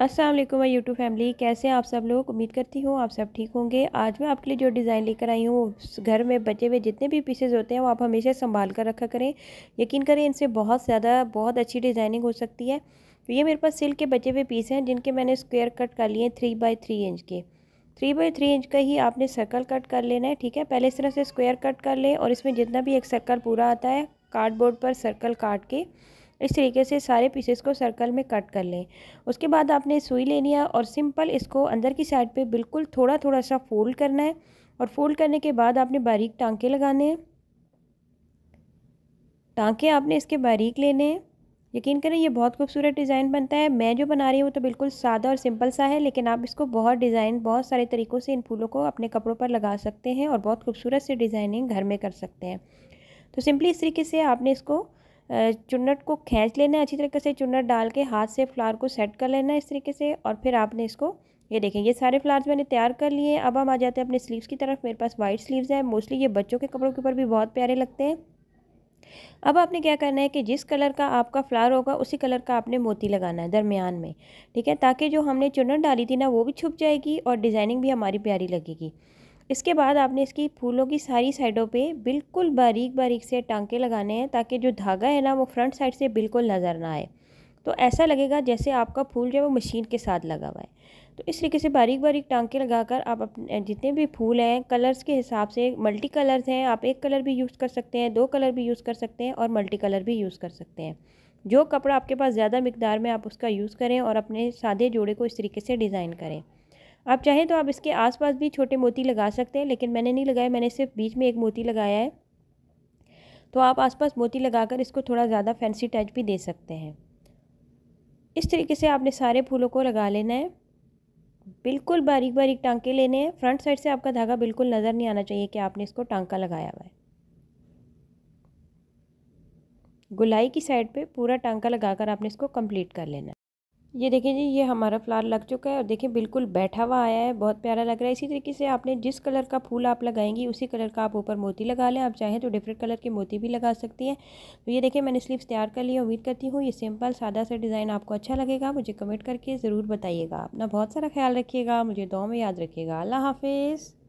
अस्सलाम वालेकुम my YouTube family कैसे हैं आप सब लोग उम्मीद करती हूँ आप सब ठीक होंगे आज मैं आपके लिए जो डिज़ाइन लेकर आई हूँ घर में बचे हुए जितने भी पीसेज होते हैं वो आप हमेशा संभाल कर रखा करें यकीन करें इनसे बहुत ज़्यादा बहुत अच्छी डिज़ाइनिंग हो सकती है तो ये मेरे पास सिल्क के बचे हुए पीस हैं जिनके मैंने स्क्वेयर कट कर लिए हैं थ्री बाई थ्री इंच के थ्री बाई थ्री इंच का ही आपने सर्कल कट कर लेना है ठीक है पहले इस तरह से स्क्वेयर कट कर लें और इसमें जितना भी एक सर्कल पूरा आता है कार्डबोर्ड पर सर्कल काट के इस तरीके से सारे पीसेस को सर्कल में कट कर लें उसके बाद आपने सुई लेनी है और सिंपल इसको अंदर की साइड पे बिल्कुल थोड़ा थोड़ा सा फोल्ड करना है और फोल्ड करने के बाद आपने बारीक टांके लगाने हैं टाँके आपने इसके बारीक लेने हैं यकीन करें ये बहुत खूबसूरत डिज़ाइन बनता है मैं जो बना रही हूँ तो बिल्कुल सादा और सिंपल सा है लेकिन आप इसको बहुत डिज़ाइन बहुत सारे तरीक़ों से इन फूलों को अपने कपड़ों पर लगा सकते हैं और बहुत खूबसूरत से डिज़ाइनिंग घर में कर सकते हैं तो सिंपली इस तरीके से आपने इसको चुन्नट को खींच लेना है अच्छी तरीके से चुन्नट डाल के हाथ से फ्लावर को सेट कर लेना है इस तरीके से और फिर आपने इसको ये देखें ये सारे फ्लावर्स मैंने तैयार कर लिए अब हम आ जाते हैं अपने स्लीव्स की तरफ मेरे पास वाइट स्लीव्स हैं मोस्टली ये बच्चों के कपड़ों के ऊपर भी बहुत प्यारे लगते हैं अब आपने क्या करना है कि जिस कलर का आपका फ्लावर होगा उसी कलर का आपने मोती लगाना है दरमियान में ठीक है ताकि जो हमने चुनट डाली थी ना वो भी छुप जाएगी और डिज़ाइनिंग भी हमारी प्यारी लगेगी इसके बाद आपने इसकी फूलों की सारी साइडों पे बिल्कुल बारीक बारीक से टांके लगाने हैं ताकि जो धागा है ना वो फ्रंट साइड से बिल्कुल नज़र ना आए तो ऐसा लगेगा जैसे आपका फूल जो है वो मशीन के साथ लगा हुआ है तो इस तरीके से बारीक बारीक टांके लगाकर आप अपने जितने भी फूल हैं कलर्स के हिसाब से मल्टी कलर्स हैं आप एक कलर भी यूज़ कर सकते हैं दो कलर भी यूज़ कर सकते हैं और मल्टी कलर भी यूज़ कर सकते हैं जो कपड़ा आपके पास ज़्यादा मकदार में आप उसका यूज़ करें और अपने सादे जोड़े को इस तरीके से डिज़ाइन करें आप चाहें तो आप इसके आसपास भी छोटे मोती लगा सकते हैं लेकिन मैंने नहीं लगाया मैंने सिर्फ बीच में एक मोती लगाया है तो आप आसपास मोती लगाकर इसको थोड़ा ज़्यादा फैंसी टच भी दे सकते हैं इस तरीके से आपने सारे फूलों को लगा लेना है बिल्कुल बारीक बारीक टांके लेने हैं फ्रंट साइड से आपका धागा बिल्कुल नज़र नहीं आना चाहिए कि आपने इसको टांका लगाया हुआ है गुलाई की साइड पे पूरा टांका लगाकर आपने इसको कंप्लीट कर लेना है ये देखिए जी ये हमारा फ्लावर लग चुका है और देखिए बिल्कुल बैठा हुआ आया है बहुत प्यारा लग रहा है इसी तरीके से आपने जिस कलर का फूल आप लगाएंगी उसी कलर का आप ऊपर मोती लगा लें आप चाहें तो डिफरेंट कलर के मोती भी लगा सकती हैं तो ये देखिए मैंने स्लीव्स तैयार कर लिया उम्मीद करती हूँ ये सिंपल सादा सा डिज़ाइन आपको अच्छा लगेगा मुझे कमेंट करके ज़रूर बताइएगा अपना बहुत सारा ख्याल रखिएगा मुझे दो में याद रखिएगा अल्लाह हाफिज़